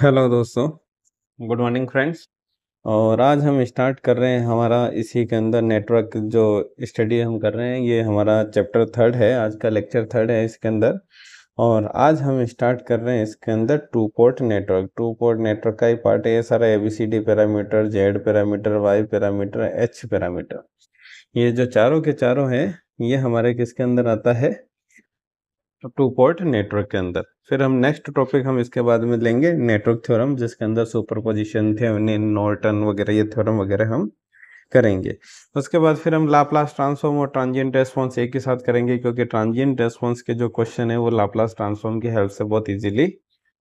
Hello दोस्तों good morning friends और आज हम स्टार्ट कर रहे हैं हमारा इसी के अंदर नेटवर्क जो स्टडी हम कर रहे हैं ये हमारा चैप्टर थर्ड है आज का लेक्चर थर्ड है इसके अंदर और आज हम स्टार्ट कर रहे हैं इसके अंदर two port network two port network का ही पार्ट है ये सारा A B C D parameter Z parameter Y parameter H parameter ये जो चारों के चारों हैं ये हमारे किसके अंदर आता है टू पोर्ट नेटवर्क के अंदर फिर हम नेक्स्ट टॉपिक हम इसके बाद में लेंगे नेटवर्क थ्योरम जिसके अंदर सुपरपोजिशन थे नॉर्टन वगैरह ये थ्योरम वगैरह हम करेंगे उसके बाद फिर हम लाप्लास ट्रांसफॉर्म और ट्रांजिएंट रेस्पॉन्स एक ही साथ करेंगे क्योंकि ट्रांजिएंट रेस्पॉन्स के जो क्वेश्चन है वो लाप्लास ट्रांसफॉर्म की हेल्प से बहुत इजीली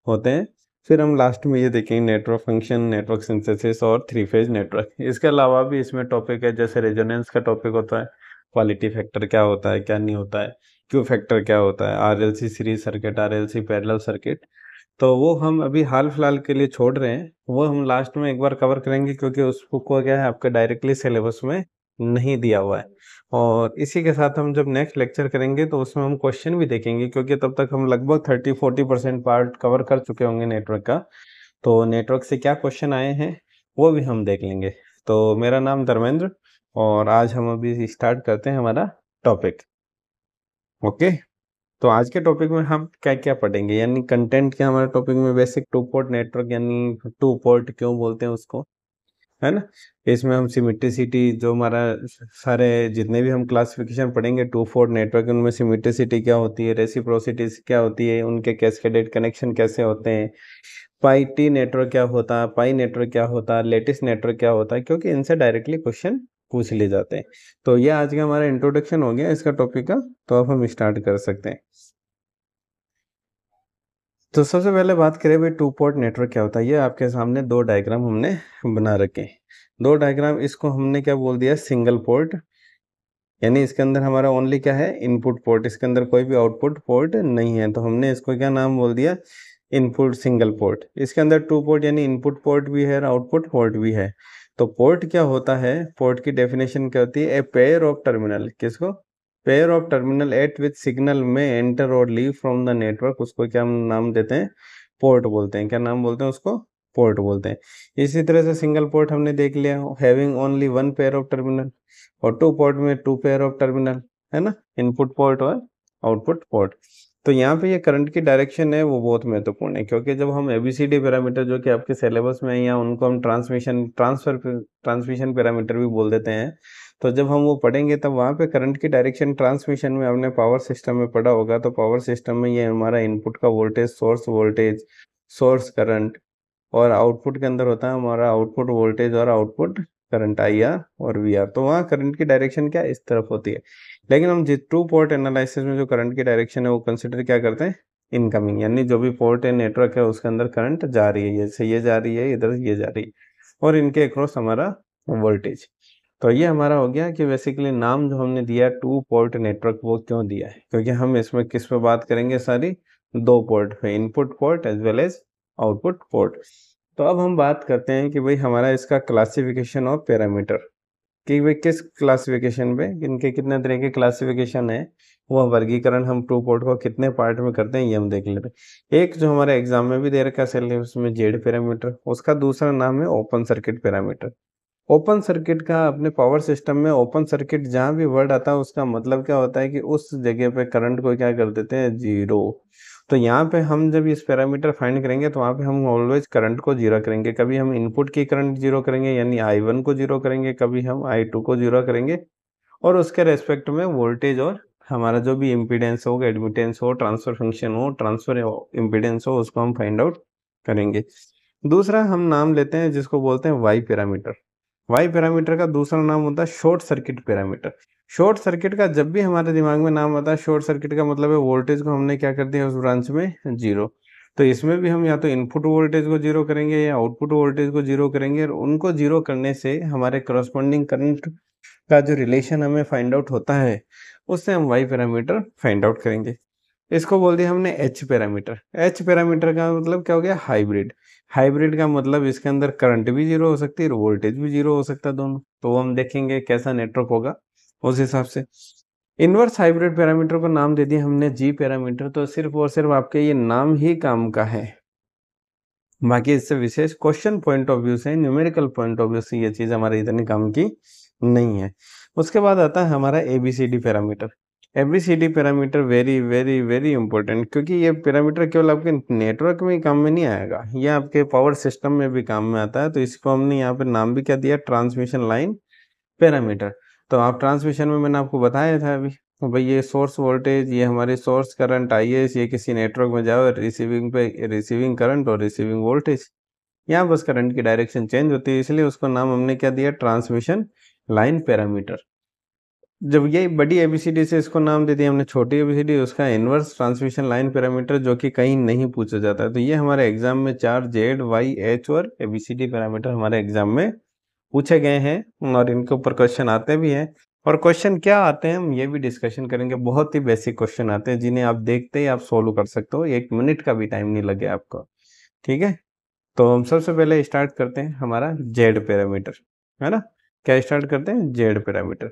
होते हैं फिर हम लास्ट में ये देखेंगे नेटवर्क फंक्शन नेटवर्क सिंथेसिस और थ्री फेज नेटवर्क इसके अलावा भी इसमें टॉपिक है जैसे रेजोनेंस का टॉपिक होता है क्वालिटी फैक्टर क्या होता है क्या नहीं होता है क्यू फैक्टर क्या होता है R L C series circuit R L C parallel circuit तो वो हम अभी हाल फिलहाल के लिए छोड़ रहे हैं वो हम लास्ट में एक बार कवर करेंगे क्योंकि उस बुक को क्या है आपके डायरेक्टली सिलेबस में नहीं दिया हुआ है और इसी के साथ हम जब नेक्स्ट लेक्चर करेंगे तो उसमें हम क्वेश्चन भी देखेंगे क्योंकि तब तक हम लगभग thirty forty percent part cover कर चुके होंगे नेटवर्क का तो नेटवर्क से क्या क्वेश्चन आए हैं वो भी हम देख लेंगे तो मेरा नाम धर्मेंद्र और आज हम अभी स्टार्ट करते हैं हमारा टॉपिक ओके तो आज के टॉपिक में हम क्या क्या पढ़ेंगे यानी कंटेंट के हमारे टॉपिक में बेसिक टू पोर्ट नेटवर्क यानी टू पोर्ट क्यों बोलते हैं उसको है ना इसमें हम सिमिट्रिसिटी जो हमारा सारे जितने भी हम क्लासिफिकेशन पढ़ेंगे टू फोर्ट नेटवर्क उनमें सिमिट्रिसिटी क्या होती है रेसिप्रोसिटी क्या होती है उनके कैस्केडेड कनेक्शन कैसे होते हैं पाई टी नेटवर्क क्या होता है पाई नेटवर्क क्या होता है लेटेस्ट नेटवर्क क्या होता है क्योंकि इनसे डायरेक्टली क्वेश्चन पूछ ले जाते हैं तो ये आज का हमारा इंट्रोडक्शन हो गया इसका टॉपिक का तो अब हम स्टार्ट कर सकते हैं तो सबसे पहले बात करें भाई टू पोर्ट नेटवर्क क्या होता है ये आपके सामने दो डायग्राम हमने बना रखे दो डायग्राम इसको हमने क्या बोल दिया सिंगल पोर्ट यानी इसके अंदर हमारा ओनली क्या है इनपुट पोर्ट इसके अंदर कोई भी आउटपुट पोर्ट नहीं है तो हमने इसको क्या नाम बोल दिया इनपुट सिंगल पोर्ट इसके अंदर टू पोर्ट यानी इनपुट पोर्ट भी है और आउटपुट पोर्ट भी है तो पोर्ट क्या होता है पोर्ट की डेफिनेशन क्या होती है ए पेयर ऑफ टर्मिनल किसको pair of terminal at with signal में एंटर और लीव फ्रॉम द नेटवर्क उसको क्या नाम देते हैं पोर्ट बोलते हैं क्या नाम बोलते हैं उसको पोर्ट बोलते हैं इसी तरह से सिंगल पोर्ट हमने देख लिया having only one pair of terminal और टू पोर्ट में टू पेयर ऑफ टर्मिनल है ना इनपुट पोर्ट और आउटपुट पोर्ट तो यहाँ पे ये करंट की डायरेक्शन है वो बहुत महत्वपूर्ण है क्योंकि जब हम एबीसीडी पैरामीटर जो कि आपके सिलेबस में है या उनको हम ट्रांसमिशन ट्रांसफर ट्रांसमिशन पैरामीटर भी बोल देते हैं तो जब हम वो पढ़ेंगे तब वहाँ पे करंट की डायरेक्शन ट्रांसमिशन में हमने पावर सिस्टम में पढ़ा होगा तो पावर सिस्टम में ये हमारा इनपुट का voltage source voltage source current और आउटपुट के अंदर होता है हमारा आउटपुट वोल्टेज और आउटपुट करंट आई और वी तो वहाँ करंट की डायरेक्शन क्या इस तरफ होती है लेकिन हम जिस ट्रू पोर्ट एनालिसिस में जो करंट की डायरेक्शन है वो कंसिडर क्या करते हैं इनकमिंग यानी जो भी पोर्ट है नेटवर्क है उसके अंदर करंट जा रही है जैसे ये जा रही है इधर ये जा रही है और इनके अक्रॉस हमारा वोल्टेज तो ये हमारा हो गया कि बेसिकली नाम जो हमने दिया टू पोर्ट नेटवर्क वो क्यों दिया है क्योंकि हम इसमें किस पे बात करेंगे सारी दो पोर्ट पे input port as well as output port तो अब हम बात करते हैं कि भाई हमारा इसका क्लासिफिकेशन और पैरामीटर कि वे किस क्लासिफिकेशन में इनके कितने तरह के क्लासिफिकेशन है वह वर्गीकरण हम टू पोर्ट को कितने पार्ट में करते हैं ये हम देख लेते हैं एक जो हमारे एग्जाम में भी दे रखा सिलेबस में जेड पैरामीटर उसका दूसरा नाम है open circuit parameter open circuit का अपने पावर सिस्टम में ओपन सर्किट जहाँ भी वर्ड आता है उसका मतलब क्या होता है कि उस जगह पे करंट को क्या कर देते हैं जीरो तो यहाँ पे हम जब इस पैरामीटर फाइंड करेंगे तो वहाँ पे हम ऑलवेज करंट को जीरो करेंगे कभी हम इनपुट की करंट जीरो करेंगे यानी आई वन को जीरो करेंगे कभी हम आई टू को जीरो करेंगे और उसके रेस्पेक्ट में वोल्टेज और हमारा जो भी इम्पीडेंस हो एडमिटेंस हो ट्रांसफर फंक्शन हो ट्रांसफर इम्पीडेंस हो उसको हम फाइंड आउट करेंगे दूसरा हम नाम लेते हैं जिसको बोलते हैं वाई पैरामीटर वाई पैरामीटर का दूसरा नाम होता है short circuit parameter short circuit का जब भी हमारे दिमाग में नाम आता है शॉर्ट सर्किट का मतलब है वोल्टेज को हमने क्या कर दिया उस ब्रांच में जीरो तो इसमें भी हम या तो इनपुट वोल्टेज को जीरो करेंगे या आउटपुट वोल्टेज को जीरो करेंगे और उनको जीरो करने से हमारे क्रॉस्पॉन्डिंग करंट का जो रिलेशन हमें फाइंड आउट होता है उससे हम वाई पैरामीटर फाइंड आउट करेंगे इसको बोल दिया हमने एच पैरामीटर एच पैरामीटर का मतलब क्या हो गया हाइब्रिड हाइब्रिड का मतलब इसके अंदर करंट भी जीरो हो सकती है और वोल्टेज भी जीरो हो सकता है दोनों तो हम देखेंगे कैसा नेटवर्क होगा उस हिसाब से इनवर्स हाइब्रिड पैरामीटर को नाम दे दिया हमने जी पैरामीटर तो सिर्फ और सिर्फ आपके ये नाम ही काम का है बाकी इससे विशेष क्वेश्चन पॉइंट ऑफ व्यू से न्यूमेरिकल पॉइंट ऑफ व्यू से ये चीज़ हमारे इतने काम की नहीं है उसके बाद आता है हमारा ABCD parameter ABCD parameter very very very important क्योंकि ये पैरामीटर केवल आपके नेटवर्क में काम में नहीं आएगा यह आपके पावर सिस्टम में भी काम में आता है तो इसको हमने यहाँ पर नाम भी क्या दिया ट्रांसमिशन लाइन पैरामीटर तो आप ट्रांसमिशन में मैंने आपको बताया था अभी तो भाई ये सोर्स वोल्टेज ये हमारे सोर्स करंट आई ये किसी नेटवर्क में जाओ रिसीविंग पे रिसीविंग करंट और रिसीविंग वोल्टेज यहाँ बस करंट की डायरेक्शन चेंज होती है इसलिए उसको नाम हमने क्या दिया ट्रांसमिशन लाइन पैरामीटर जब ये बड़ी एबीसीडी से इसको नाम दे दिया हमने छोटी एबीसीडी उसका इनवर्स ट्रांसमिशन लाइन पैरामीटर जो कि कहीं नहीं पूछा जाता है तो ये हमारे एग्जाम में चार जेड वाई एच और एबीसीडी पैरामीटर हमारे एग्जाम में पूछे गए हैं और इनके ऊपर क्वेश्चन आते भी हैं और क्वेश्चन क्या आते हैं हम ये भी डिस्कशन करेंगे बहुत ही बेसिक क्वेश्चन आते हैं जिन्हें आप देखते ही आप सोल्व कर सकते हो एक मिनट का भी टाइम नहीं लगे आपको ठीक है तो हम सबसे पहले स्टार्ट करते हैं हमारा जेड पैरामीटर है ना क्या स्टार्ट करते हैं जेड पैरामीटर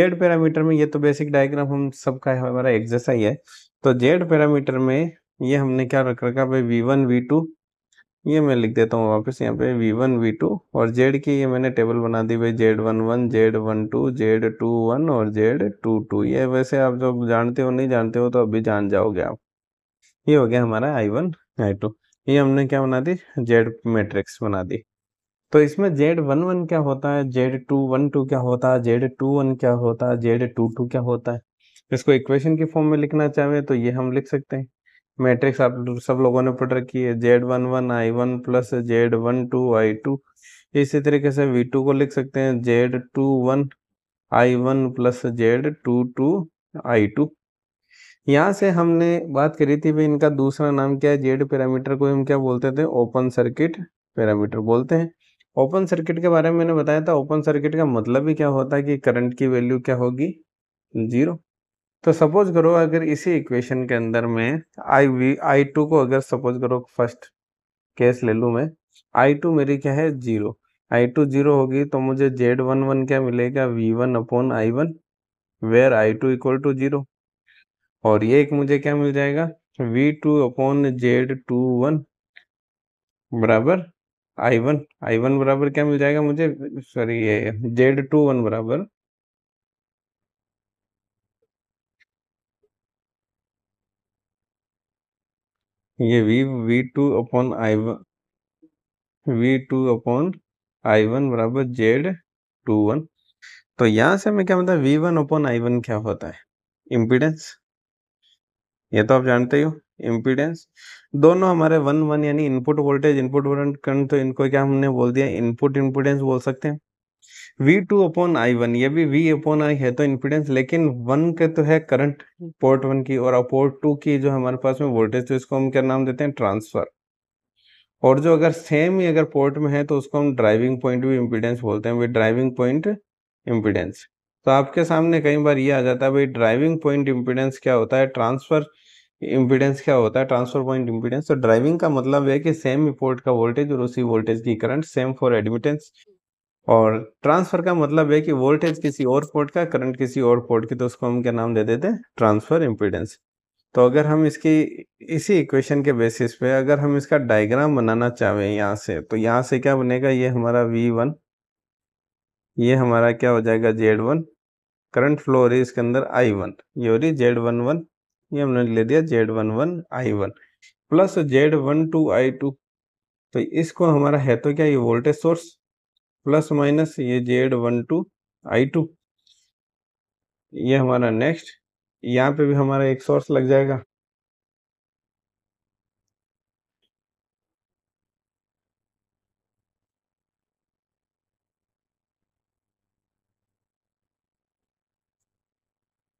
जेड पैरामीटर में ये तो बेसिक डायग्राम हम सबका हमारा एक्सरसाइज है तो जेड पैरामीटर में ये हमने क्या रख रखा भाई वी वन वी टू ये मैं लिख देता हूँ वापस यहाँ पे वी वन वी टू और जेड की ये मैंने टेबल बना दी भाई Z one one Z one two Z two one और जेड टू टू ये वैसे आप जो जानते हो नहीं जानते हो तो अभी जान जाओगे आप ये हो गया हमारा आई वन आई टू ये हमने क्या बना दी जेड मेट्रिक्स बना दी तो इसमें जेड वन वन क्या होता है जेड टू वन टू क्या होता है जेड टू वन क्या होता है जेड टू टू क्या होता है इसको इक्वेशन के फॉर्म में लिखना चाहे तो ये हम लिख सकते हैं मैट्रिक्स आप सब लोगों ने पढ़ रखी है Z one one I one plus Z one two I two इसी तरीके से वी टू को लिख सकते हैं Z two one I one plus Z two two I two यहाँ से हमने बात करी थी भाई इनका दूसरा नाम क्या है जेड पैरामीटर को हम क्या बोलते थे ओपन सर्किट पैरामीटर बोलते हैं ओपन सर्किट के बारे में मैंने बताया था ओपन सर्किट का मतलब ही क्या होता है कि करंट की वैल्यू क्या होगी जीरो तो सपोज करो अगर इसी इक्वेशन के अंदर में आई वी आई टू को अगर सपोज करो फर्स्ट केस ले लू मैं आई टू मेरी क्या है जीरो आई टू जीरो होगी तो मुझे जेड वन वन क्या मिलेगा V one upon I one where I two equal to zero और ये एक मुझे क्या मिल जाएगा V two upon Z two one बराबर आई वन आई वन बराबर क्या मिल जाएगा मुझे सॉरी ये जेड टू वन बराबर ये V v2 two upon I one V two upon I one बराबर जेड टू वन तो यहां से हमें क्या मतलब V one upon I one क्या होता है इम्पीडेंस ये तो आप जानते हो इम्पीडेंस दोनों हमारे वन वन यानी इनपुट वोल्टेज इनपुट करंट तो इनको क्या हमने बोल दिया इनपुट इम्पीडेंस बोल सकते हैं V two upon I one ये भी वी अपॉन आई है तो इम्पिडेंस लेकिन वन के तो है करंट पोर्ट वन की और पोर्ट टू की जो हमारे पास में वोल्टेज तो इसको हम क्या नाम देते हैं ट्रांसफर और जो अगर सेम ही अगर पोर्ट में है तो उसको हम ड्राइविंग पॉइंट भी इम्पिडेंस बोलते हैं वे ड्राइविंग पॉइंट इम्पिडेंस तो आपके सामने कई बार ये आ जाता है भाई ड्राइविंग पॉइंट इम्पिडेंस क्या होता है ट्रांसफर इम्पिडेंस क्या होता है ट्रांसफर पॉइंट इम्पिडेंस तो ड्राइविंग का मतलब है कि सेम पोर्ट का वोल्टेज और उसी वोल्टेज की करंट सेम फॉर एडमिटेंस और ट्रांसफर का मतलब है कि वोल्टेज किसी और पोर्ट का करंट किसी और पोर्ट की तो उसको हम क्या नाम दे देते हैं ट्रांसफर इम्पिडेंस तो अगर हम इसकी इसी इक्वेशन के बेसिस पे अगर हम इसका डायग्राम बनाना चाहें यहाँ से तो यहाँ से क्या बनेगा ये हमारा वी वन ये हमारा क्या हो जाएगा जेड वन करंट फ्लो हो रही है इसके अंदर आई वन ये हो रही वन ये हमने ले दिया Z one one I one plus Z one two I two तो इसको हमारा है तो क्या ये वोल्टेज सोर्स प्लस माइनस ये Z one two I two ये हमारा नेक्स्ट यहाँ पे भी हमारा एक सोर्स लग जाएगा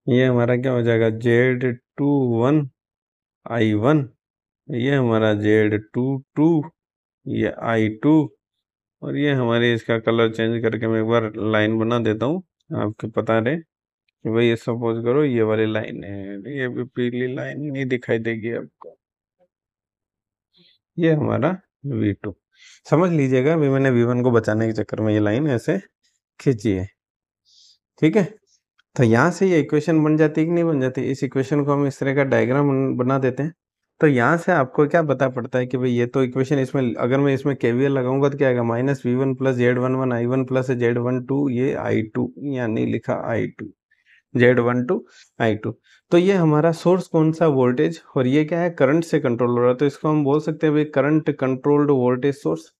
ये हमारा क्या हो जाएगा Z two one I one ये हमारा जेड टू टू ये आई टू और ये हमारे इसका कलर चेंज करके मैं एक बार लाइन बना देता हूँ हाँ। आपको पता रहे कि भाई ये सपोज करो ये वाली लाइन है ये भी पीली लाइन नहीं दिखाई देगी आपको ये हमारा वी टू समझ लीजिएगा अभी मैंने V1 को बचाने के चक्कर में ये लाइन ऐसे खींची है ठीक है तो यहाँ से ये इक्वेशन बन जाती है कि नहीं बन जाती इस इक्वेशन को हम इस तरह का डायग्राम बना देते हैं तो यहाँ से आपको क्या पता पड़ता है कि भाई ये तो इक्वेशन इसमें अगर मैं इसमें केवीएल लगाऊंगा तो क्या आएगा minus V one plus Z one one I one plus Z one two ये आई टू यानी लिखा I two Z one two I two तो ये हमारा सोर्स कौन सा वोल्टेज और ये क्या है करंट से कंट्रोल हो रहा है तो इसको हम बोल सकते हैं भाई करंट कंट्रोल्ड वोल्टेज सोर्स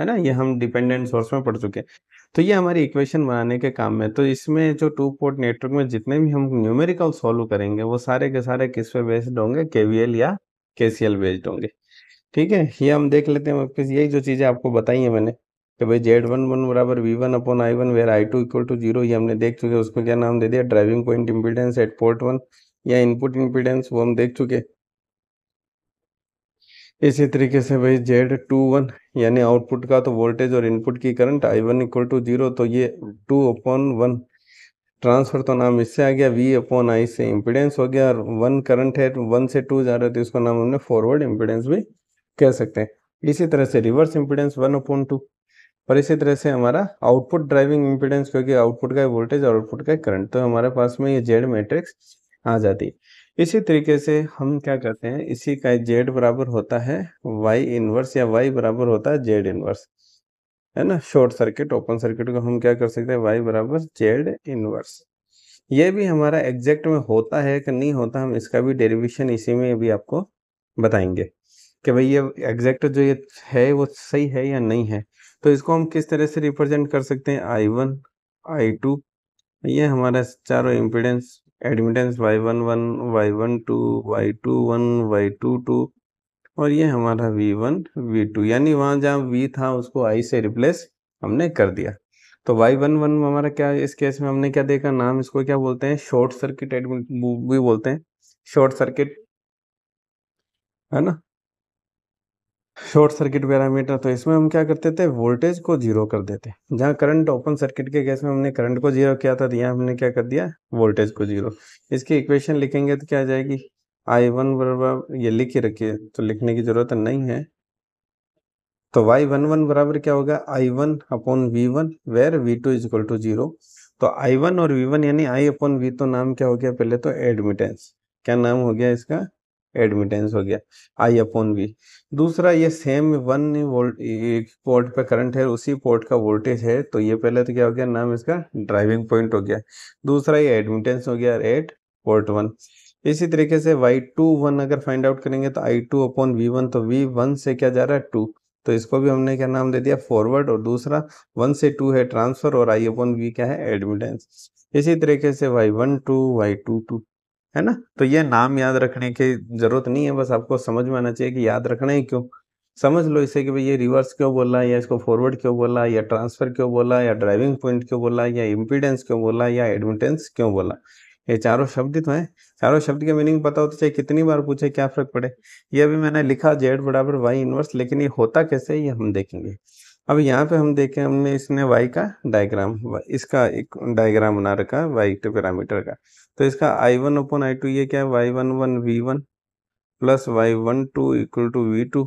है ना ये हम डिपेंडेंट सोर्स में पढ़ चुके हैं तो ये हमारी इक्वेशन बनाने के काम में तो इसमें जो टू पोर्ट नेटवर्क में जितने भी हम न्यूमेरिकल सॉल्व करेंगे वो सारे के सारे किस पे बेस्ड होंगे केवीएल या एल बेस्ड होंगे ठीक है ये हम देख लेते हैं यही जो चीज़ें आपको बताई है मैंने कि भाई जेड वन वन बराबर V one upon I one where I two equal to zero ये हमने देख चुके उसको क्या नाम दे दिया driving point impedance at port one या इनपुट इम्पीडेंस वो हम देख चुके इसी तरीके से भाई जेड टू वन यानी आउटपुट का तो वोल्टेज और इनपुट की current I one equal to zero तो ये टू अपॉन वन ट्रांसफर तो नाम इससे आ गया वी अपॉन आई से इम्पिडेंस हो गया और वन करंट है वन से टू जा रहा है तो इसको नाम हमने फॉरवर्ड इम्पिडेंस भी कह सकते हैं इसी तरह से reverse impedance one upon two पर इसी तरह से हमारा आउटपुट ड्राइविंग इम्पिडेंस क्योंकि आउटपुट का वोल्टेज और आउटपुट का करंट तो हमारे पास में ये जेड मैट्रिक्स आ जाती है इसी तरीके से हम क्या करते हैं इसी का जेड बराबर होता है वाई इनवर्स या वाई बराबर होता है जेड इनवर्स है ना शॉर्ट सर्किट ओपन सर्किट को हम क्या कर सकते हैं वाई बराबर जेड इनवर्स ये भी हमारा एग्जैक्ट में होता है कि नहीं होता हम इसका भी डेरिवेशन इसी में भी आपको बताएंगे कि भाई ये एग्जैक्ट जो ये है वो सही है या नहीं है तो इसको हम किस तरह से रिप्रेजेंट कर सकते हैं आई वन आई टू ये हमारा चारों impedance admittance Y one one Y one two Y two one Y two two और ये हमारा वी वन वी टू यानी वहाँ जहाँ वी था उसको आई से रिप्लेस हमने कर दिया तो वाई वन वन हमारा क्या इस केस में हमने क्या देखा नाम इसको क्या बोलते हैं शॉर्ट सर्किट एडमिट भी बोलते हैं शॉर्ट सर्किट है ना शॉर्ट सर्किट पैरामीटर तो इसमें हम क्या करते थे वोल्टेज को जीरो कर देते जहाँ करंट ओपन सर्किट के केस में हमने करंट को जीरो किया था तो यहाँ हमने क्या कर दिया वोल्टेज को जीरो इसकी इक्वेशन लिखेंगे तो क्या आ जाएगी आई वन बराबर ये लिख ही रखिए तो लिखने की जरूरत नहीं है तो वाई वन वन बराबर क्या होगा I one upon V one where V two is equal to zero तो आई वन और वी वन यानी आई अपॉन वी तो नाम क्या हो गया पहले तो एडमिटेंस क्या नाम हो गया इसका एडमिटेंस हो गया आई अपोन वी दूसरा ये सेम वन एक पोर्ट पे करंट है उसी पोर्ट का वोल्टेज है तो ये पहले तो क्या हो गया नाम इसका ड्राइविंग पॉइंट हो गया दूसरा ये एडमिटेंस हो गया एट पोर्ट वन इसी तरीके से वाई टू वन अगर फाइंड आउट करेंगे तो I two upon V one तो वी वन से क्या जा रहा है टू तो इसको भी हमने क्या नाम दे दिया फॉरवर्ड और दूसरा वन से टू है ट्रांसफर और आई अपॉन वी क्या है एडमिटेंस इसी तरीके से Y one two Y two two है ना तो ये नाम याद रखने की जरूरत नहीं है बस आपको समझ में आना चाहिए कि याद रखना ही क्यों समझ लो इसे कि भाई ये रिवर्स क्यों बोला या इसको फॉरवर्ड क्यों बोला या ट्रांसफर क्यों बोला या ड्राइविंग पॉइंट क्यों बोला या इम्पीडेंस क्यों बोला या एडमिटेंस क्यों बोला ये चारों शब्द तो हैं चारों शब्द के मीनिंग पता हो तो चाहे कितनी बार पूछे क्या फर्क पड़े ये अभी मैंने लिखा जेड बराबर वाई इनवर्स लेकिन ये होता कैसे ये हम देखेंगे अब यहाँ पे हम देखें हमने इसने वाई का डायग्राम इसका एक डायग्राम बना रखा वाई के पैरामीटर का तो इसका I one open I two ये क्या है Y one one V one plus Y one two equal to V two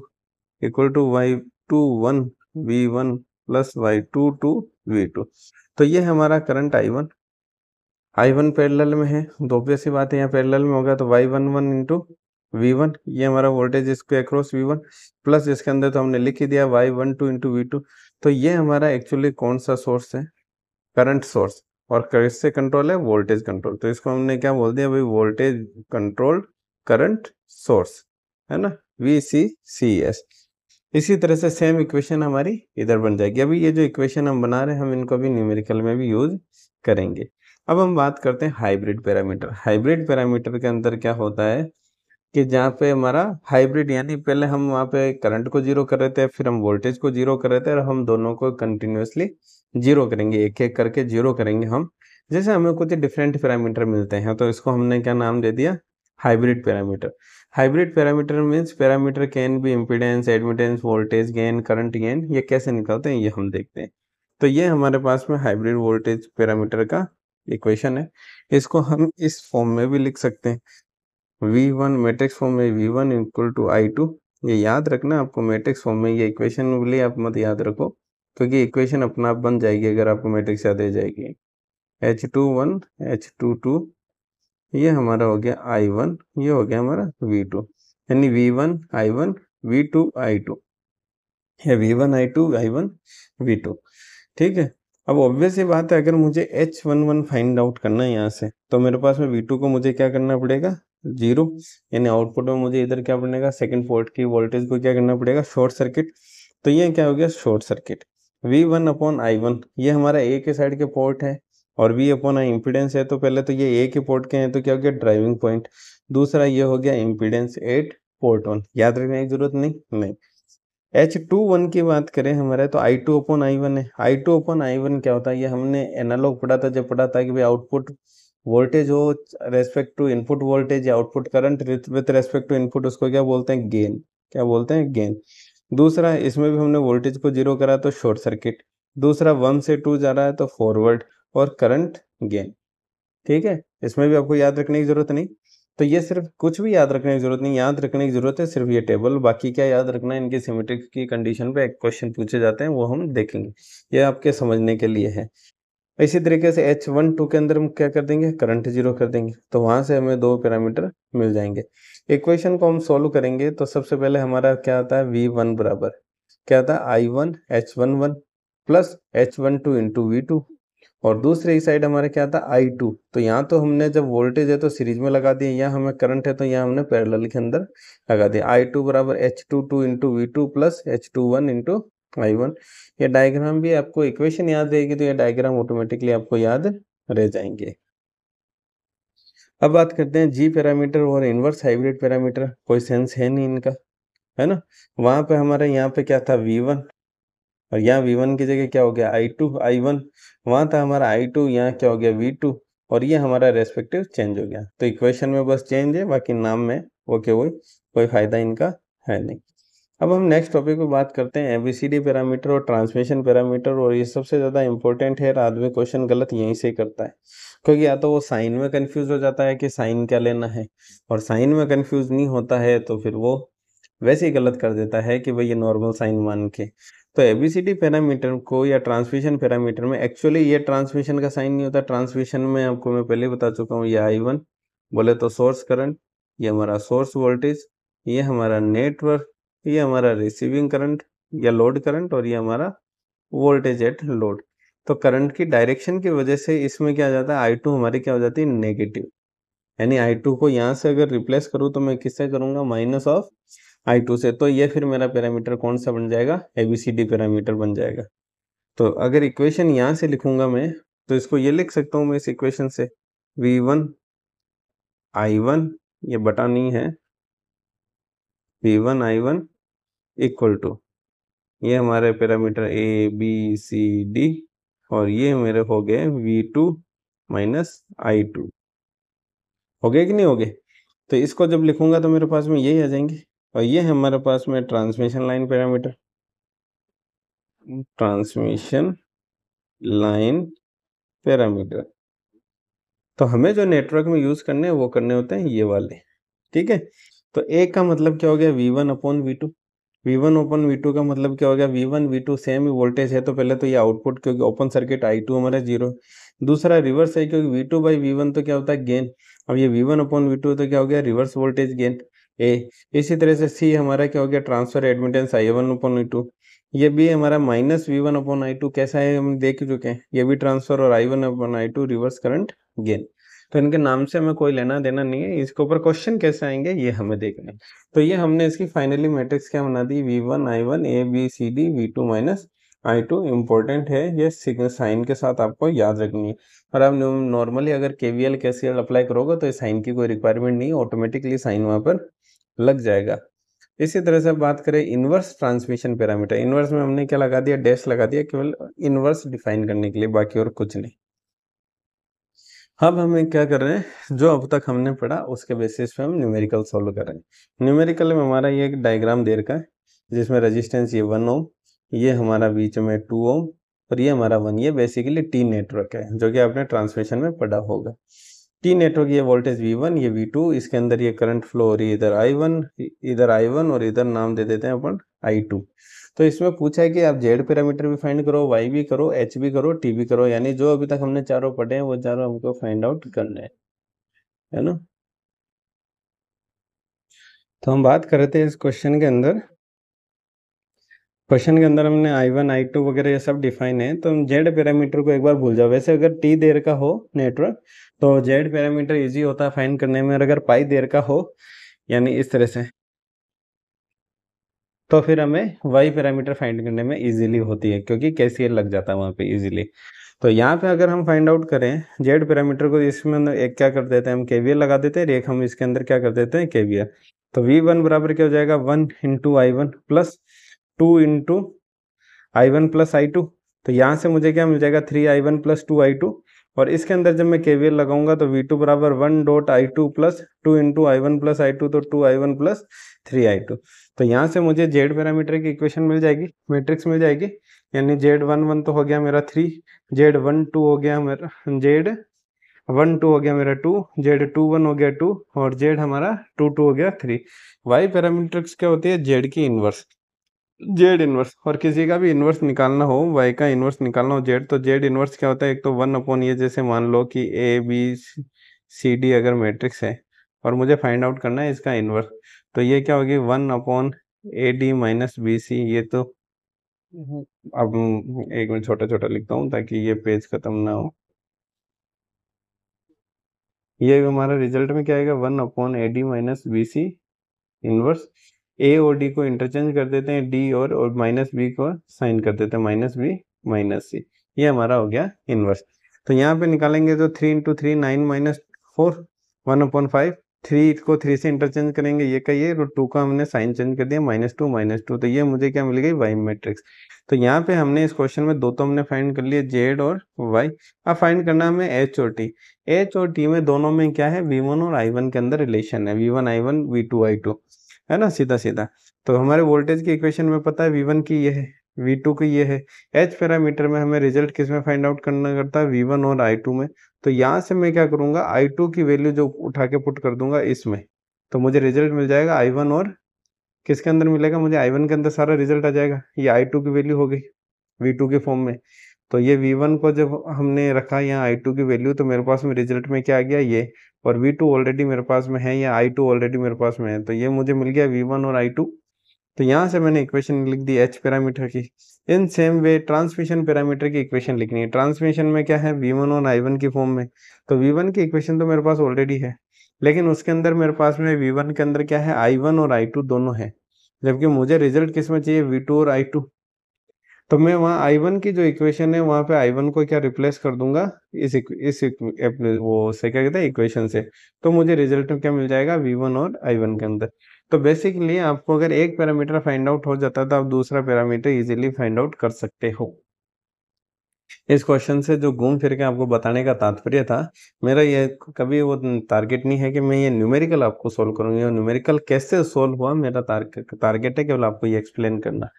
equal to Y two one V one plus Y two two V two तो ये हमारा current I one I one में है दो सी बात है यहाँ parallel में होगा तो Y one one into V one ये हमारा वोल्टेज इसके अक्रॉस वी वन प्लस इसके अंदर तो हमने लिख ही दिया Y one two into V two तो ये हमारा एक्चुअली कौन सा सोर्स है करंट सोर्स और किससे कंट्रोल है वोल्टेज कंट्रोल तो इसको हमने क्या बोल दिया भाई वोल्टेज कंट्रोल करंट सोर्स है ना वी सी सी एस इसी तरह से सेम इक्वेशन हमारी इधर बन जाएगी अभी ये जो इक्वेशन हम बना रहे हैं हम इनको भी न्यूमेरिकल में भी यूज करेंगे अब हम बात करते हैं हाइब्रिड पैरामीटर हाइब्रिड पैरामीटर के अंदर क्या होता है कि जहाँ पे हमारा हाइब्रिड यानी पहले हम वहाँ पे करंट को जीरो कर रहे थे फिर हम वोल्टेज को जीरो कर रहे थे और हम दोनों को कंटिन्यूसली जीरो करेंगे एक एक करके जीरो करेंगे हम जैसे हमें कुछ डिफरेंट पैरामीटर मिलते हैं तो इसको हमने क्या नाम दे दिया hybrid parameter hybrid parameter means parameter can be impedance admittance voltage gain current gain ये कैसे निकलते हैं ये हम देखते हैं तो ये हमारे पास में हाइब्रिड वोल्टेज पैरामीटर का इक्वेशन है इसको हम इस फॉर्म में भी लिख सकते हैं वी वन मेट्रिक्स फॉर्म में V one equal to I two ये याद रखना आपको मेट्रिक्स फॉर्म में ये इक्वेशन बोले आप मत याद रखो क्योंकि इक्वेशन अपना आप बन जाएगी अगर आपको मैट्रिक्स याद रह जाएगी H two one H two two ये हमारा हो गया आई वन ये हो गया हमारा वी टू यानी V one I one V two I two या V one I two I one V two ठीक है अब ऑब्वियस ये बात है अगर मुझे H one one find out करना है यहाँ से तो मेरे पास में वी टू को मुझे क्या करना पड़ेगा जीरो यानी आउटपुट में मुझे इधर क्या पड़ेगा सेकंड पोर्ट की वोल्टेज को क्या करना पड़ेगा शॉर्ट सर्किट तो ये क्या हो गया short circuit V one upon I one ये हमारा ए के साइड के पोर्ट है और वी अपॉन आई इम्पिडेंस है तो पहले तो ये ए के पोर्ट के हैं तो क्या हो गया ड्राइविंग पॉइंट दूसरा ये हो गया इम्पिडेंस एट पोर्ट वन याद रखने की जरूरत नहीं नहीं एच टू वन की बात करें हमारे तो I two upon I one है I two upon I one क्या होता है ये हमने एनालॉग पढ़ा था जब पढ़ा था कि भाई आउटपुट वोल्टेज हो रेस्पेक्ट टू इनपुट वोल्टेज या output current with respect to input उसको क्या बोलते हैं गेन क्या बोलते हैं गेन दूसरा इसमें भी हमने वोल्टेज को जीरो करा तो शॉर्ट सर्किट दूसरा वन से टू जा रहा है तो फॉरवर्ड और करंट गेन ठीक है इसमें भी आपको याद रखने की जरूरत नहीं तो ये सिर्फ कुछ भी याद रखने की जरूरत नहीं याद रखने की जरूरत है सिर्फ ये टेबल बाकी क्या याद रखना है इनकी सिमेट्रिक की कंडीशन पे एक क्वेश्चन पूछे जाते हैं वो हम देखेंगे ये आपके समझने के लिए है इसी तरीके से एच वन टू के अंदर हम क्या कर देंगे करंट जीरो कर देंगे तो वहां से हमें दो पैरामीटर मिल जाएंगे इक्वेशन को हम सॉल्व करेंगे तो सबसे पहले हमारा क्या आता है वी वन बराबर क्या आता है I one H one one plus H one two into V two और दूसरी साइड हमारा क्या था आई टू तो यहाँ तो हमने जब वोल्टेज है तो सीरीज में लगा दिया यहाँ हमें करंट है तो यहाँ हमने पैरेलल के अंदर लगा दिया आई टू बराबर H two two into V two plus H two one into I one ये डायग्राम भी आपको इक्वेशन याद रहेगी तो ये डायग्राम ऑटोमेटिकली आपको याद रह जाएंगे अब बात करते हैं जी पैरामीटर और इन्वर्स हाइब्रिड पैरामीटर कोई सेंस है नहीं इनका है ना वहाँ पे हमारे यहाँ पे क्या था वी वन और यहाँ वी वन की जगह क्या हो गया आई टू आई वन वहाँ था हमारा आई टू यहाँ क्या हो गया वी टू और ये हमारा रेस्पेक्टिव चेंज हो गया तो इक्वेशन में बस चेंज है बाकी नाम में ओके वही कोई फायदा इनका है नहीं अब हम नेक्स्ट टॉपिक पे बात करते हैं एबीसीडी पैरामीटर और ट्रांसमिशन पैरामीटर और ये सबसे ज़्यादा इंपॉर्टेंट है आदमी क्वेश्चन गलत यहीं से करता है क्योंकि या तो वो साइन में कन्फ्यूज़ हो जाता है कि साइन क्या लेना है और साइन में कन्फ्यूज़ नहीं होता है तो फिर वो वैसे ही गलत कर देता है कि भाई ये नॉर्मल साइन मान के तो एबीसीडी पैरामीटर को या ट्रांसमिशन पैरामीटर में एक्चुअली ये ट्रांसमिशन का साइन नहीं होता ट्रांसमिशन में आपको मैं पहले बता चुका हूँ ये आई वन बोले तो सोर्स करंट ये हमारा सोर्स वोल्टेज ये हमारा नेटवर्क ये हमारा रिसीविंग करंट या लोड करंट और ये हमारा वोल्टेज एट लोड तो करंट की डायरेक्शन की वजह से इसमें क्या हो जाता है आई टू हमारी क्या हो जाती है नेगेटिव यानी आई टू को यहाँ से अगर रिप्लेस करूँ तो मैं किससे करूँगा माइनस ऑफ आई टू से तो ये फिर मेरा पैरामीटर कौन सा बन जाएगा A B C D parameter बन जाएगा तो अगर इक्वेशन यहाँ से लिखूंगा मैं तो इसको ये लिख सकता हूँ मैं इस इक्वेशन से वी वन आई वन ये बटा नहीं है P one I one equal to ये हमारे parameter A B C D और ये मेरे हो गए V two minus I two हो गए कि नहीं हो गए तो इसको जब लिखूंगा तो मेरे पास में यही आ जाएंगे और ये है हमारे पास में transmission line parameter transmission line parameter तो हमें जो नेटवर्क में यूज करने हैं वो करने होते हैं ये वाले ठीक है तो ए का मतलब क्या हो गया V one upon V two V one open V two का मतलब क्या हो गया V one V two same ही वोल्टेज है तो पहले तो ये आउटपुट क्योंकि ओपन सर्किट आई टू हमारा जीरो दूसरा रिवर्स है क्योंकि V two by V one तो क्या होता है गेन अब ये V one upon V two तो क्या हो गया रिवर्स वोल्टेज गेन ए इसी तरह से सी हमारा क्या हो गया transfer admittance I one upon V two ये भी हमारा minus V one upon I two कैसा है हम देख चुके हैं ये भी ट्रांसफर और I one upon I two reverse current gain तो इनके नाम से हमें कोई लेना देना नहीं है इसके ऊपर क्वेश्चन कैसे आएंगे ये हमें देखना है तो ये हमने इसकी फाइनली मैट्रिक्स क्या बना दी V one I one A B C D V two minus I two important है ये साइन के साथ आपको याद रखनी है और आप नॉर्मली अगर के वी एल एल अप्लाई करोगे तो साइन की कोई रिक्वायरमेंट नहीं ऑटोमेटिकली साइन वहाँ पर लग जाएगा इसी तरह से बात करें इन्वर्स ट्रांसमिशन पैरामीटर इन्वर्स में हमने क्या लगा दिया डैश लगा दिया केवल इन्वर्स डिफाइन करने के लिए बाकी और कुछ नहीं अब हमें क्या कर रहे हैं जो अब तक हमने पढ़ा उसके बेसिस पे हम न्यूमेरिकल सॉल्व कर रहे हैं न्यूमेरिकल में हमारा ये एक डायग्राम दे रखा है जिसमें रेजिस्टेंस ये वन ओम ये हमारा बीच में टू ओम और ये हमारा वन ये बेसिकली टी नेटवर्क है जो कि आपने ट्रांसमिशन में पढ़ा होगा टी नेटवर्क ये वोल्टेज वन ये टू इसके अंदर ये करंट फ्लो हो रही है इधर वन इधर वन और इधर नाम दे देते हैं अपन टू तो इसमें पूछा है कि आप जेड पैरामीटर भी फाइंड करो वाई भी करो एच भी करो टी भी करो यानी जो अभी तक हमने चारों पढ़े हैं वो चारों हमको फाइंड आउट करने हैं है ना तो हम बात कर रहे थे इस क्वेश्चन के अंदर क्वेश्चन के अंदर हमने आई वन आई टू वगैरह ये सब डिफाइन है तो हम जेड पैरामीटर को एक बार भूल जाओ वैसे अगर टी देर का हो नेटवर्क तो जेड पैरामीटर इजी होता है फाइन करने में और अगर पाई देर का हो यानी इस तरह से तो फिर हमें वाई पैरामीटर फाइंड करने में इजीली होती है क्योंकि कैसी लग जाता है वहाँ पे इजीली तो यहाँ पे अगर हम फाइंड आउट करें जेड पैरामीटर को इसमें एक क्या कर देते हैं हम केवीएल लगा देते हैं एक हम इसके अंदर क्या कर देते हैं केवीएल तो वी वन बराबर क्या हो जाएगा one into I one plus two into I one plus I two तो यहाँ से मुझे क्या मिल जाएगा three I one plus two I two और इसके अंदर जब मैं केवीएल लगाऊंगा तो वी टू बराबर one dot I two plus two into I one plus I two तो two I one plus three I two तो यहाँ से मुझे जेड पैरामीटर की इक्वेशन मिल जाएगी मैट्रिक्स मिल जाएगी यानी जेड वन वन तो हो गया मेरा थ्री जेड वन टू हो गया मेरा जेड वन टू हो गया मेरा टू जेड टू वन हो गया टू और जेड हमारा टू टू हो गया थ्री वाई पैरामीट्रिक्स क्या होती है जेड की इन्वर्स जेड इन्वर्स और किसी का भी इन्वर्स निकालना हो वाई का इन्वर्स निकालना हो जेड तो जेड इन्वर्स क्या होता है एक तो वन अपॉन ये जैसे मान लो कि ए बी सी डी अगर मैट्रिक्स है और मुझे फाइंड आउट करना है इसका इन्वर्स तो ये क्या होगी one upon A D minus B C ये तो अब एक मिनट छोटा छोटा लिखता हूँ ताकि ये पेज खत्म ना हो ये हमारा रिजल्ट में क्या आएगा one upon A D minus B C inverse A और डी को इंटरचेंज कर देते हैं डी और और माइनस बी को साइन कर देते हैं माइनस बी माइनस सी ये हमारा हो गया इनवर्स तो यहाँ पे निकालेंगे तो three into three nine minus four one upon five three को थ्री से इंटरचेंज करेंगे ये का ये रूट टू का हमने साइन चेंज कर दिया माइनस टू माइनस टू तो ये मुझे क्या मिल गई वाई मैट्रिक्स तो यहाँ पे हमने इस क्वेश्चन में दो तो हमने फाइंड कर लिए जेड और वाई अब फाइंड करना हमें एच और टी एच और टी में दोनों में क्या है वी वन और आई वन के अंदर रिलेशन है V one I one V two I two है ना सीधा सीधा तो हमारे वोल्टेज की इक्वेशन में पता है वी वन की ये है V2 टू ये है एच पैरामीटर में हमें रिजल्ट किस में फाइंड आउट करना करता है V1 और आई टू में तो यहाँ से मैं क्या करूँगा आई टू की वैल्यू जो उठा के पुट कर दूंगा इसमें तो मुझे रिजल्ट मिल जाएगा आई वन और किसके अंदर मिलेगा मुझे आई वन के अंदर सारा रिजल्ट आ जाएगा ये आई टू की वैल्यू हो गई वी टू के फॉर्म में तो ये वी वन को जब हमने रखा यहाँ आई टू की वैल्यू तो मेरे पास में रिजल्ट में क्या आ गया ये और वी टू ऑलरेडी मेरे पास में है या आई टू ऑलरेडी मेरे पास में है तो ये मुझे मिल गया वी वन और आई टू तो यहाँ से मैंने इक्वेशन लिख दी एच पैरामीटर की in same way transmission parameter की इक्वेशन लिखनी है ट्रांसमिशन में क्या है वी वन और आई वन की फॉर्म में तो वी वन की इक्वेशन तो मेरे पास ऑलरेडी है लेकिन उसके अंदर मेरे पास में वी वन के अंदर क्या है आई वन और आई टू दोनों है जबकि मुझे रिजल्ट किस में चाहिए वी टू और आई टू तो मैं वहाँ आई वन की जो इक्वेशन है वहाँ पे आई वन को क्या रिप्लेस कर दूंगा इस इस वो से क्या कहते हैं इक्वेशन से तो मुझे रिजल्ट क्या मिल जाएगा वी वन और आई वन के अंदर तो बेसिकली आपको अगर एक पैरामीटर फाइंड आउट हो जाता तो आप दूसरा पैरामीटर इजीली फाइंड आउट कर सकते हो इस क्वेश्चन से जो घूम फिर के आपको बताने का तात्पर्य था मेरा ये कभी वो टारगेट नहीं है कि मैं ये न्यूमेरिकल आपको सोल्व करूंगी और न्यूमेरिकल कैसे सोल्व हुआ मेरा टारगेट है केवल आपको ये एक्सप्लेन करना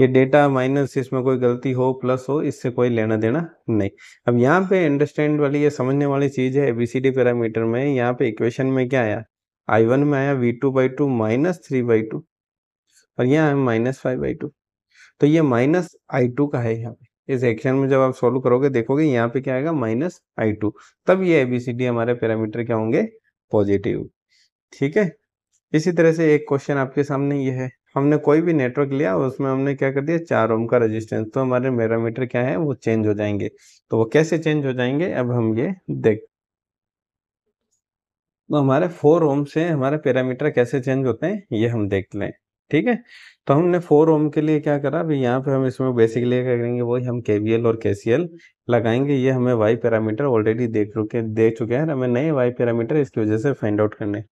ये डेटा माइनस इसमें कोई गलती हो प्लस हो इससे कोई लेना देना नहीं अब यहाँ पे अंडरस्टैंड वाली ये समझने वाली चीज़ है एबीसीडी पैरामीटर में यहाँ पे इक्वेशन में क्या आया आई वन में आया V two by two minus three by two और यहाँ आया माइनस फाइव बाई टू तो ये माइनस आई टू का है यहाँ पे इस एक्शन में जब आप सॉल्व करोगे देखोगे यहाँ पे क्या आएगा माइनस आई टू तब ये एबीसीडी हमारे पैरामीटर क्या होंगे पॉजिटिव ठीक है इसी तरह से एक क्वेश्चन आपके सामने ये है हमने कोई भी नेटवर्क लिया और उसमें हमने क्या कर दिया चार ओम का रेजिस्टेंस तो हमारे पैरामीटर क्या है वो चेंज हो जाएंगे तो वो कैसे चेंज हो जाएंगे अब हम ये देख तो हमारे फोर ओम से हमारे पैरामीटर कैसे चेंज होते हैं ये हम देख लें ठीक है तो हमने फोर ओम के लिए क्या करा अभी यहाँ पे हम इसमें बेसिकली क्या करेंगे वही हम के और के लगाएंगे ये हमें वाई पैरामीटर ऑलरेडी देख चुके दे चुके हैं हमें नए वाई पैरामीटर इसकी वजह से फाइंड आउट करने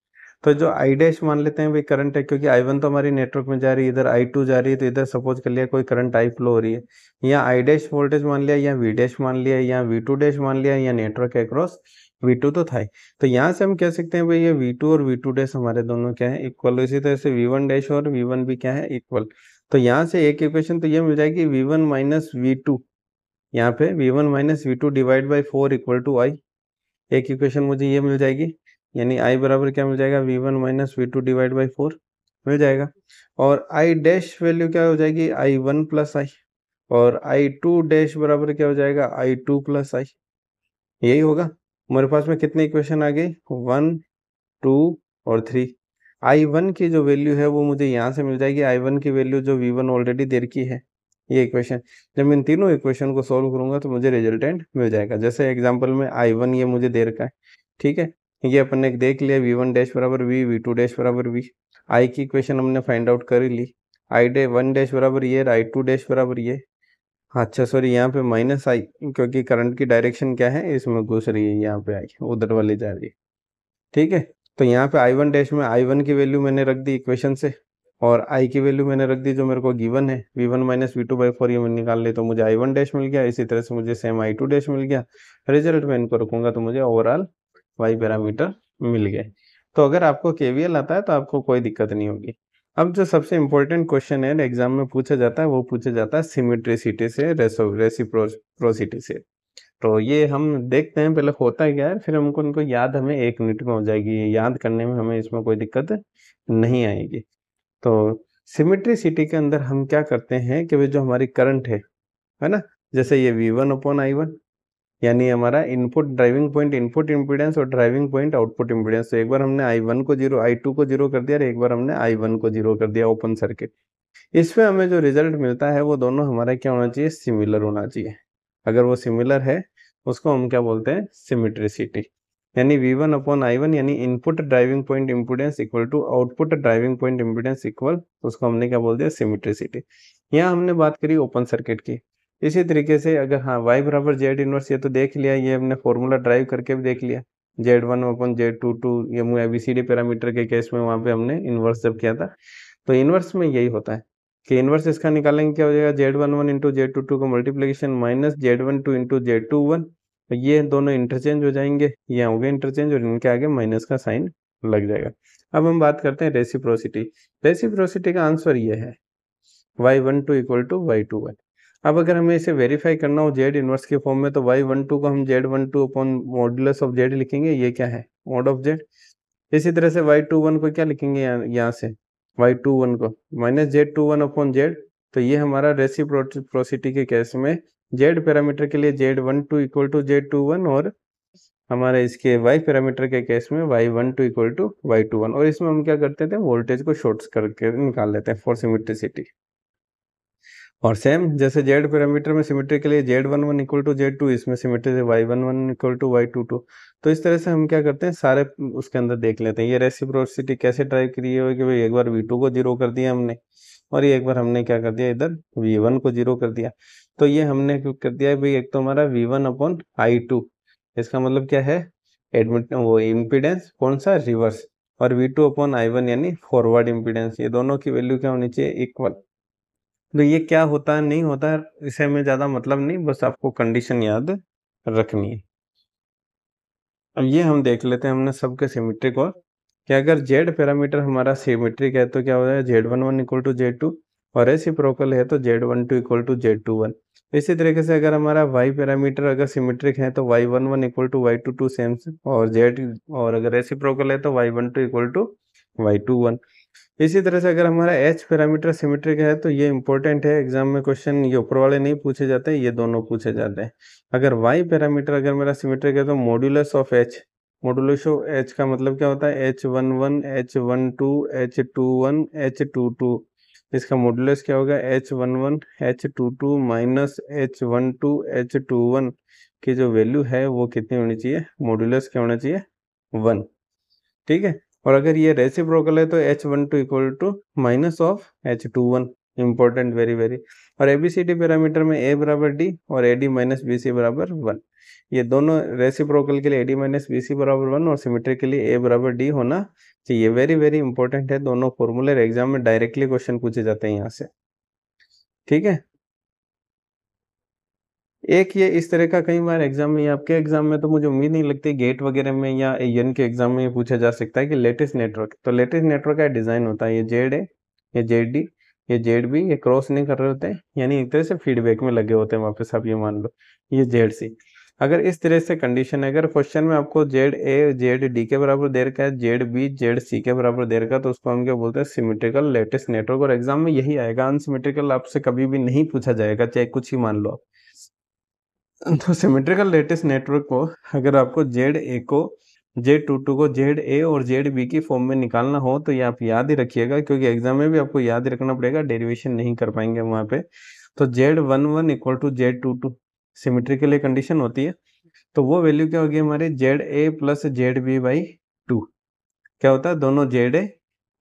तो जो आई डैश मान लेते हैं भाई करंट है क्योंकि आई वन तो हमारी नेटवर्क में जा रही है इधर आई टू जा रही है तो इधर सपोज कर लिया कोई करंट आई फ्लो हो रही है यहाँ आई डैश वोल्टेज मान लिया या वी डैश मान लिया या वी टू डैश मान लिया या नेटवर्क एक्रॉस v2 टू तो था ही तो यहाँ से हम कह सकते हैं भाई ये वी टू और वी टू डैश हमारे दोनों क्या है इक्वल इसी तरह से वी वन डैश और वी वन भी क्या है इक्वल तो यहाँ से एक इक्वेशन तो ये मिल जाएगी V one minus V two यहाँ पे v1 one minus V two divide by four equal to I एक इक्वेशन मुझे ये मिल जाएगी यानी आई बराबर क्या मिल जाएगा V one minus V two divide by four मिल जाएगा और आई डैश वैल्यू क्या हो जाएगी आई वन प्लस आई और आई टू डैश बराबर क्या हो जाएगा आई टू प्लस आई यही होगा हमारे पास में कितने इक्वेशन आ गए वन टू और थ्री आई वन की जो वैल्यू है वो मुझे यहाँ से मिल जाएगी आई वन की वैल्यू जो वी वन ऑलरेडी देर की है ये इक्वेशन जब मैं इन तीनों इक्वेशन को सॉल्व करूंगा तो मुझे रिजल्टेंट मिल जाएगा जैसे एग्जाम्पल में आई वन ये मुझे देर का है ठीक है ये अपन ने देख लिया वी वन डैश बराबर वी वी टू डैश बराबर वी आई की इक्वेशन हमने फाइंड आउट कर ही ली आई डे वन डैश बराबर ये आई टू डैश बराबर ये अच्छा सॉरी यहाँ पे माइनस आई क्योंकि करंट की डायरेक्शन क्या है इसमें घुस रही है यहाँ पे आई उधर वाली जा रही है ठीक है तो यहाँ पे आई वन डैश में आई वन की वैल्यू मैंने रख दी इक्वेशन से और आई की वैल्यू मैंने रख दी जो मेरे को गिवन है V one minus V two by four ये मैंने निकाल ली तो मुझे आई वन डैश मिल गया इसी तरह से मुझे सेम आई टू डैश मिल गया रिजल्ट में इनको रखूंगा तो मुझे ओवरऑल वाई पैरामीटर मिल गए तो अगर आपको केवीएल आता है तो आपको कोई दिक्कत नहीं होगी अब जो सबसे इम्पोर्टेंट क्वेश्चन है एग्जाम में पूछा जाता है वो पूछा जाता है सिमिट्रिसिटी से रेसिप्रोसिटी से तो ये हम देखते हैं पहले होता है क्या है फिर हमको उनको याद हमें एक मिनट में हो जाएगी याद करने में हमें इसमें कोई दिक्कत नहीं आएगी तो सिमिट्रिसिटी के अंदर हम क्या करते हैं कि भाई जो हमारी करंट है है ना जैसे ये V one upon I one यानी हमारा input driving point input impedance और ड्राइविंग पॉइंट आउटपुट इम्पिडेंस तो एक बार हमने आई वन को जीरो आई टू को जीरो कर दिया और एक बार हमने आई वन को जीरो कर दिया ओपन सर्किट इसमें हमें जो रिजल्ट मिलता है वो दोनों हमारा क्या होना चाहिए सिमिलर होना चाहिए अगर वो सिमिलर है उसको हम क्या बोलते हैं सिमिट्रिसिटी यानी V one upon I one यानी input driving point impedance equal to output driving point impedance equal उसको हमने क्या बोल दिया सिमिट्रिसिटी यहाँ हमने बात करी ओपन सर्किट की इसी तरीके से अगर हाँ वाई बराबर जेड इनवर्स ये तो देख लिया ये हमने फॉर्मूला ड्राइव करके भी देख लिया Z one upon Z two two ये बी सी डी पैरामीटर के केस में वहाँ पे हमने इन्वर्स जब किया था तो इन्वर्स में यही होता है कि इन्वर्स इसका निकालेंगे क्या हो जाएगा Z one one into Z two two का multiplication minus Z one two into Z two one ये दोनों इंटरचेंज हो जाएंगे ये हो गए इंटरचेंज और इनके आगे माइनस का साइन लग जाएगा अब हम बात करते हैं रेसिप्रोसिटी रेसिप्रोसिटी का आंसर ये है Y one two equal to Y two one अब अगर हमें इसे वेरीफाई करना हो जेड इनवर्स के फॉर्म में तो वाई वन टू को हम Z one two upon modulus of Z लिखेंगे ये क्या है मॉड ऑफ जेड इसी तरह से वाई टू वन को क्या लिखेंगे यहाँ से वाई टू वन को minus Z two one upon Z तो ये हमारा रेसिप्रोसिटी के केस में जेड पैरामीटर के लिए Z one two equal to Z two one और हमारे इसके वाई पैरामीटर के केस में Y one two equal to Y two one और इसमें हम क्या करते थे वोल्टेज को शॉर्ट्स करके निकाल लेते हैं फॉर सिमिट्रिसिटी और सेम जैसे जेड पैरामीटर में सिमेट्री के लिए Z one one equal to Z two इसमें सिमेट्री से Y one one equal to Y two two तो इस तरह से हम क्या करते हैं सारे उसके अंदर देख लेते हैं ये रेसिप्रोसिटी कैसे ट्राई करी है कि भाई एक बार वी टू को जीरो कर दिया हमने और ये एक बार हमने क्या कर दिया इधर वी वन को जीरो कर दिया तो ये हमने कर दिया है भाई एक तो हमारा V one upon I two इसका मतलब क्या है एडमिट वो इम्पीडेंस कौन सा रिवर्स और V two upon I one यानी फॉरवर्ड इम्पीडेंस ये दोनों की वैल्यू क्या होनी चाहिए इक्वल तो ये क्या होता है नहीं होता है इसे हमें ज़्यादा मतलब नहीं बस आपको कंडीशन याद रखनी है अब ये हम देख लेते हैं हमने सबके सिमेट्रिक और कि अगर जेड पैरामीटर हमारा सिमेट्रिक है तो क्या हो जाए Z one one equal to Z two और ऐसी प्रोकल है तो Z one two equal to Z two one इसी तरीके से अगर हमारा वाई पैरामीटर अगर सिमेट्रिक है तो Y one one equal to Y two two same और जेड और अगर ऐसी प्रोकल है तो Y one two equal to Y two one इसी तरह से अगर हमारा एच पैरामीटर सिमेट्रिक है तो ये इंपॉर्टेंट है एग्जाम में क्वेश्चन ये ऊपर वाले नहीं पूछे जाते ये दोनों पूछे जाते हैं अगर वाई पैरामीटर अगर मेरा सिमेट्रिक है तो modulus of H modulus of H का मतलब क्या होता है H one one H one two H two one H two two इसका मॉड्यूलस क्या होगा H one one H two two minus H one two H two one की जो वैल्यू है वो कितनी होनी चाहिए मॉड्यूलस क्या होना चाहिए वन ठीक है और अगर ये रेसिप्रोकल है तो H one two equal to minus of H two one important very very और एबीसीडी पैरामीटर में ए बराबर डी और A D minus B C बराबर वन ये दोनों रेसिप्रोकल के लिए A D minus B C बराबर वन और सिमेट्रिक के लिए ए बराबर डी होना चाहिए वेरी वेरी इंपॉर्टेंट है दोनों फॉर्मूले एग्जाम में डायरेक्टली क्वेश्चन पूछे जाते हैं यहाँ से ठीक है एक ये इस तरह का कई बार एग्जाम में आपके एग्जाम में तो मुझे उम्मीद नहीं लगती गेट वगैरह में या एन के एग्जाम में पूछा जा सकता है कि लेटेस्ट नेटवर्क तो लेटेस्ट नेटवर्क का डिजाइन होता है ये जेड है ये जेड डी ये जेड बी ये क्रॉस नहीं कर रहे होते यानी एक तरह से फीडबैक में लगे होते हैं वापस आप ये मान लो ये जेड सी अगर इस तरह से कंडीशन है अगर क्वेश्चन में आपको जेड ए जेड डी के बराबर दे रखा है जेड बी जेड सी के बराबर देर का तो उसको हम क्या बोलते हैं सिमेट्रिकल लेटेस्ट नेटवर्क और एग्जाम में यही आएगा अनसिमेट्रिकल आपसे कभी भी नहीं पूछा जाएगा चाहे कुछ ही मान लो आप तो सिमेट्रिकल लेटेस्ट नेटवर्क को अगर आपको जेड ए को जेड टू टू को जेड ए और जेड बी की फॉर्म में निकालना हो तो ये आप याद ही रखिएगा क्योंकि एग्जाम में भी आपको याद ही रखना पड़ेगा डेरिवेशन नहीं कर पाएंगे वहाँ पे तो Z one one equal to Z two two symmetrically condition होती है तो वो वैल्यू क्या होगी हमारे Z A plus Z B by two क्या होता है दोनों Z A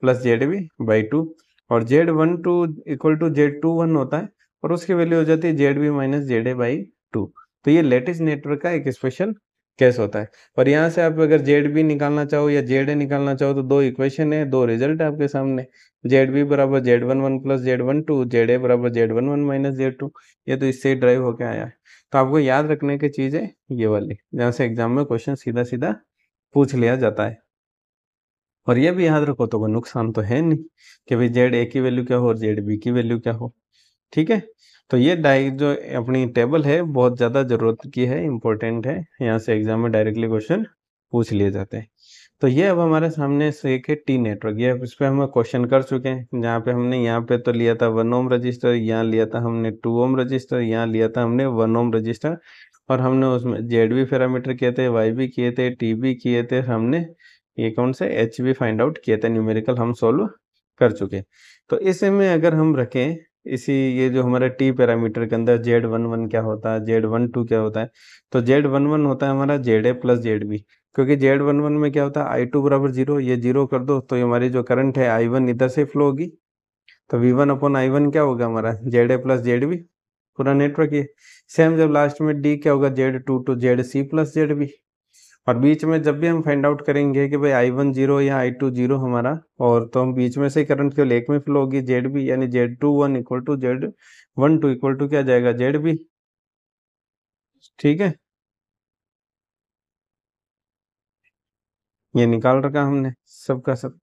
plus Z B by two और Z one two equal to Z two one होता है और उसकी वैल्यू हो जाती है Z B minus Z A by two तो ये लेटेस्ट नेटवर्क का एक स्पेशल केस होता है पर यहाँ से आप अगर जेड बी निकालना चाहो या जेड ए निकालना चाहो तो दो इक्वेशन है दो रिजल्ट है आपके सामने जेड बी बराबर Z one one plus Z one two Z A बराबर Z one one minus Z two ये तो इससे ड्राइव होके आया है तो आपको याद रखने की चीज़ है ये वाली जहाँ से एग्जाम में क्वेश्चन सीधा सीधा पूछ लिया जाता है और ये भी याद रखो तो कोई नुकसान तो है नहीं कि भाई जेड ए की वैल्यू क्या हो और जेड बी की वैल्यू क्या हो ठीक है तो ये डाई जो अपनी टेबल है बहुत ज़्यादा ज़रूरत की है इम्पोर्टेंट है यहाँ से एग्जाम में डायरेक्टली क्वेश्चन पूछ लिए जाते हैं तो ये अब हमारे सामने से एक है टी नेटवर्क ये इस पर हम क्वेश्चन कर चुके हैं जहाँ पे हमने यहाँ पे तो लिया था वन ओम रजिस्टर यहाँ लिया था हमने टू ओम रजिस्टर यहाँ लिया था हमने वन ओम रजिस्टर और हमने उसमें जेड बी पैरामीटर किए थे वाई बी किए थे टी बी किए थे हमने ये कौन से एच बी फाइंड आउट किए थे न्यूमेरिकल हम सोल्व कर चुके तो इसमें अगर हम रखें इसी ये जो हमारा टी पैरामीटर के अंदर जेड वन वन क्या होता है जेड वन टू क्या होता है तो जेड वन वन होता है हमारा Z A plus Z B क्योंकि जेड वन वन में क्या होता है आई टू बराबर जीरो ये जीरो कर दो तो ये हमारी जो करंट है आई वन इधर से फ्लो होगी तो V one upon I one क्या होगा हमारा Z A plus Z B पूरा नेटवर्क ये सेम जब लास्ट में डी क्या होगा Z two two Z C plus Z B और बीच में जब भी हम फाइंड आउट करेंगे कि भाई आई वन जीरो या आई टू जीरो हमारा और तो हम बीच में से करंट क्यों लेक में फ्लो होगी जेड बी यानी Z two one equal to Z one two equal to क्या जाएगा जेड बी ठीक है ये निकाल रखा हमने सबका सब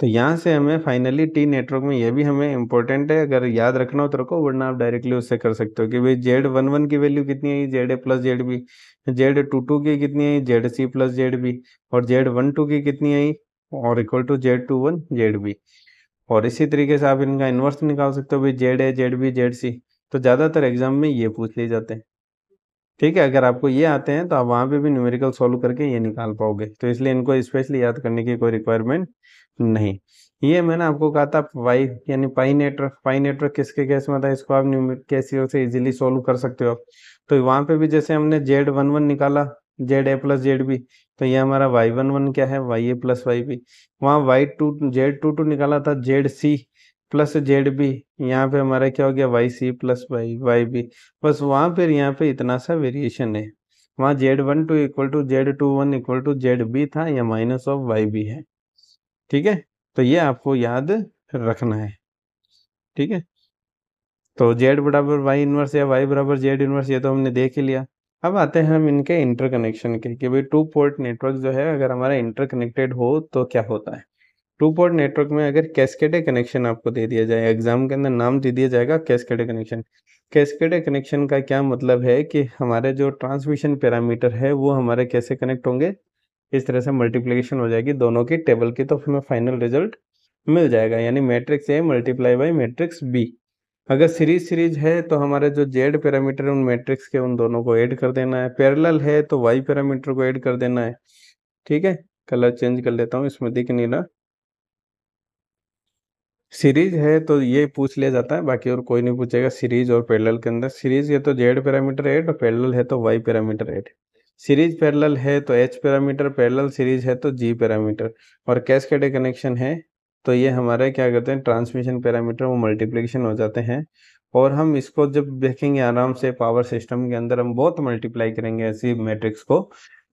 तो यहाँ से हमें फाइनली टी नेटवर्क में यह भी हमें इंपॉर्टेंट है अगर याद रखना हो तो रखो वरना आप डायरेक्टली उससे कर सकते हो कि भाई जेड वन वन की वैल्यू कितनी है Z A plus Z B Z two two की कितनी आई Z C plus Z B और जेड वन टू की कितनी आई और equal to Z two one Z B और इसी तरीके से आप इनका इन्वर्स निकाल सकते हो भाई Z A Z B Z C तो ज़्यादातर एग्जाम में ये पूछ लिए जाते हैं ठीक है अगर आपको ये आते हैं तो आप वहाँ पे भी न्यूमेरिकल सॉल्व करके ये निकाल पाओगे तो इसलिए इनको स्पेशली याद करने की कोई रिक्वायरमेंट नहीं ये मैंने आपको कहा था वाई यानी पाई नेटवर्क पाई नेटवर्क किसके केस में था इसको आप न्यूमिट से इजीली सॉल्व कर सकते हो तो वहाँ पे भी जैसे हमने जेड वन वन निकाला Z A plus Z B तो ये हमारा वाई वन वन क्या है Y A plus Y B वहाँ Y two Z two two निकाला था Z C plus Z B यहाँ पे हमारा क्या हो गया Y C plus Y Y B बस वहाँ पर यहाँ पे इतना सा वेरिएशन है वहाँ Z one two equal to Z two one equal to Z B था या माइनस ऑफ वाई बी है ठीक है तो ये आपको याद रखना है ठीक है तो जेड बराबर वाई इनवर्स या वाई बराबर जेड इनवर्स ये तो हमने देख ही लिया अब आते हैं हम इनके इंटरकनेक्शन के कि भाई टू पोर्ट नेटवर्क जो है अगर हमारा इंटरकनेक्टेड हो तो क्या होता है टू पोर्ट नेटवर्क में अगर कैस्केडे कनेक्शन आपको दे दिया जाए एग्जाम के अंदर नाम दे दिया जाएगा कैस्केडे कनेक्शन कैस्केडे कनेक्शन का क्या मतलब है कि हमारे जो ट्रांसमिशन पैरामीटर है वो हमारे कैसे कनेक्ट होंगे इस तरह से मल्टीप्लीकेशन हो जाएगी दोनों की टेबल की तो हमें फाइनल रिजल्ट मिल जाएगा यानी matrix A multiply by matrix B अगर सीरीज सीरीज है तो हमारे जो जेड पैरामीटर है उन मैट्रिक्स के उन दोनों को ऐड कर देना है पैरेलल है तो वाई पैरामीटर को ऐड कर देना है ठीक है कलर चेंज कर लेता हूँ इसमें दिख नहीं रहा सीरीज है तो ये पूछ लिया जाता है बाकी और कोई नहीं पूछेगा सीरीज और पैरेलल के अंदर सीरीज तो है तो जेड पैरामीटर एड और पैरेलल है तो Y parameter add series parallel है तो एच पैरामीटर पैरेलल सीरीज है तो जी पैरामीटर और कैस्केडे कनेक्शन है तो ये हमारे क्या करते हैं ट्रांसमिशन पैरामीटर वो मल्टीप्लिकेशन हो जाते हैं और हम इसको जब देखेंगे आराम से पावर सिस्टम के अंदर हम बहुत मल्टीप्लाई करेंगे ऐसी मैट्रिक्स को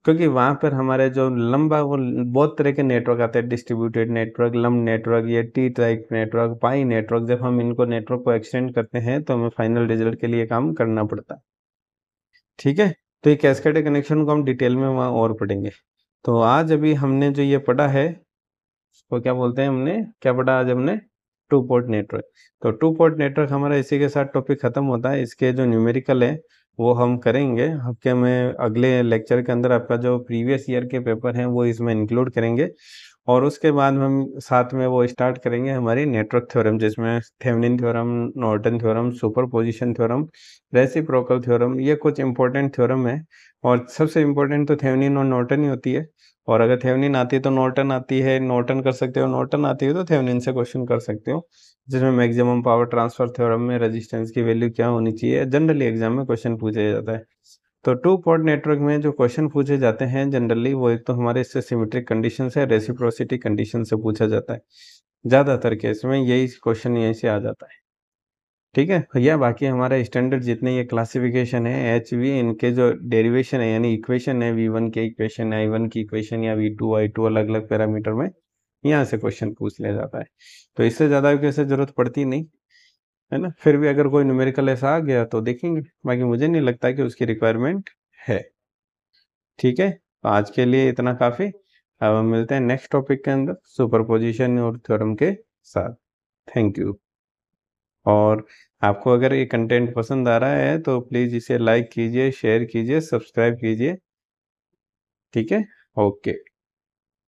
क्योंकि वहाँ पर हमारे जो लंबा वो बहुत तरह के नेटवर्क आते हैं डिस्ट्रीब्यूटेड नेटवर्क लम्ब नेटवर्क या T type network pi network जब हम इनको नेटवर्क को एक्सटेंड करते हैं तो हमें फाइनल रिजल्ट के लिए काम करना पड़ता है ठीक है तो ये कैस्केड कनेक्शन को हम डिटेल में वहाँ और पढ़ेंगे तो आज अभी हमने जो ये पढ़ा है उसको क्या बोलते हैं हमने क्या पढ़ा आज हमने टू पोर्ट नेटवर्क तो टू पोर्ट नेटवर्क हमारा इसी के साथ टॉपिक खत्म होता है इसके जो न्यूमेरिकल है वो हम करेंगे आपके में अगले लेक्चर के अंदर आपका जो प्रीवियस ईयर के पेपर हैं वो इसमें इंक्लूड करेंगे और उसके बाद हम साथ में वो स्टार्ट करेंगे हमारी नेटवर्क थ्योरम जिसमें Thevenin theorem Norton theorem superposition theorem reciprocal theorem ये कुछ इंपॉर्टेंट थ्योरम है और सबसे इम्पोर्टेंट तो थेवनिन और नॉर्टन ही होती है और अगर थेवनिन आती है तो नॉर्टन आती है नॉर्टन कर सकते हो नॉर्टन आती है तो थेवनिन से क्वेश्चन कर सकते हो जिसमें मैक्सिमम पावर ट्रांसफर थ्योरम में रेजिस्टेंस की वैल्यू क्या होनी चाहिए जनरली एग्जाम में क्वेश्चन पूछा जाता है तो टू पॉट नेटवर्क में जो क्वेश्चन पूछे जाते हैं जनरली वो एक तो हमारे इससे सिमेट्रिक कंडीशन से रेसिप्रोसिटी कंडीशन से पूछा जाता है ज़्यादातर केस में यही क्वेश्चन यहीं से आ जाता है ठीक है या बाकी हमारे स्टैंडर्ड जितने ये क्लासिफिकेशन है एच वी इनके जो डेरिवेशन है यानी इक्वेशन है वी वन के इक्वेशन आई वन की इक्वेशन या वी टू आई टू अलग अलग पैरामीटर में यहाँ से क्वेश्चन पूछ लिया जाता है तो इससे ज़्यादा कैसे जरूरत पड़ती नहीं है ना फिर भी अगर कोई न्यूमेरिकल ऐसा आ गया तो देखेंगे बाकी मुझे नहीं लगता कि उसकी रिक्वायरमेंट है ठीक है तो आज के लिए इतना काफ़ी अब हम मिलते हैं नेक्स्ट टॉपिक के अंदर सुपरपोजिशन और थ्योरम के साथ थैंक यू और आपको अगर ये कंटेंट पसंद आ रहा है तो प्लीज़ इसे लाइक कीजिए शेयर कीजिए सब्सक्राइब कीजिए ठीक है ओके